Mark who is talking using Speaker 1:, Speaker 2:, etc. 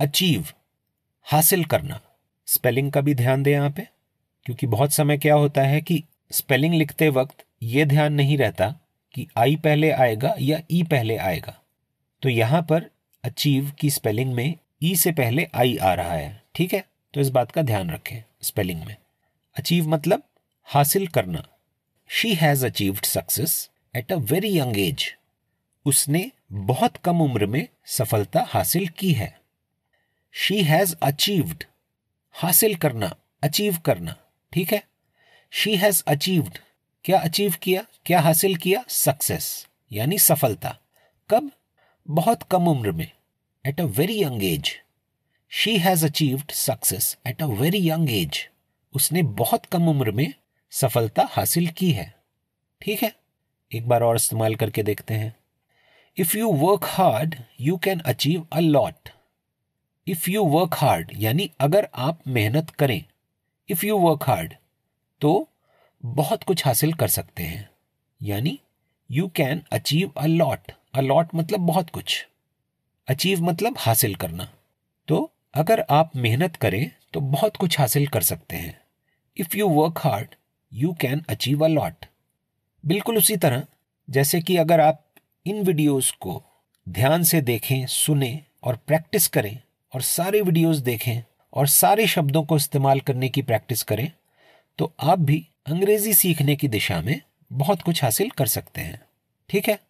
Speaker 1: achieve हासिल करना spelling का भी ध्यान दें यहाँ पे क्योंकि बहुत समय क्या होता है कि स्पेलिंग लिखते वक्त ये ध्यान नहीं रहता कि आई पहले आएगा या ई e पहले आएगा तो यहाँ पर अचीव की स्पेलिंग में ई e से पहले आई आ रहा है ठीक है तो इस बात का ध्यान रखें स्पेलिंग में अचीव मतलब हासिल करना she has achieved success at a very young age उसने बहुत कम उम्र में सफलता हासिल की है शी हैज अचीव्ड हासिल करना अचीव करना ठीक है शी हैज अचीव्ड क्या अचीव किया क्या हासिल किया सक्सेस यानी सफलता कब बहुत कम उम्र में at a very young age she has achieved success at a very young age उसने बहुत कम उम्र में सफलता हासिल की है ठीक है एक बार और इस्तेमाल करके देखते हैं if you work hard you can achieve a lot if you work hard यानी अगर आप मेहनत करें इफ यू वर्क हार्ड तो बहुत कुछ हासिल कर सकते हैं यानी you can achieve a lot a lot मतलब बहुत कुछ अचीव मतलब हासिल करना तो अगर आप मेहनत करें तो बहुत कुछ हासिल कर सकते हैं if you work hard you can achieve a lot बिल्कुल उसी तरह जैसे कि अगर आप इन वीडियोस को ध्यान से देखें सुने और प्रैक्टिस करें और सारे वीडियोस देखें और सारे शब्दों को इस्तेमाल करने की प्रैक्टिस करें तो आप भी अंग्रेजी सीखने की दिशा में बहुत कुछ हासिल कर सकते हैं ठीक है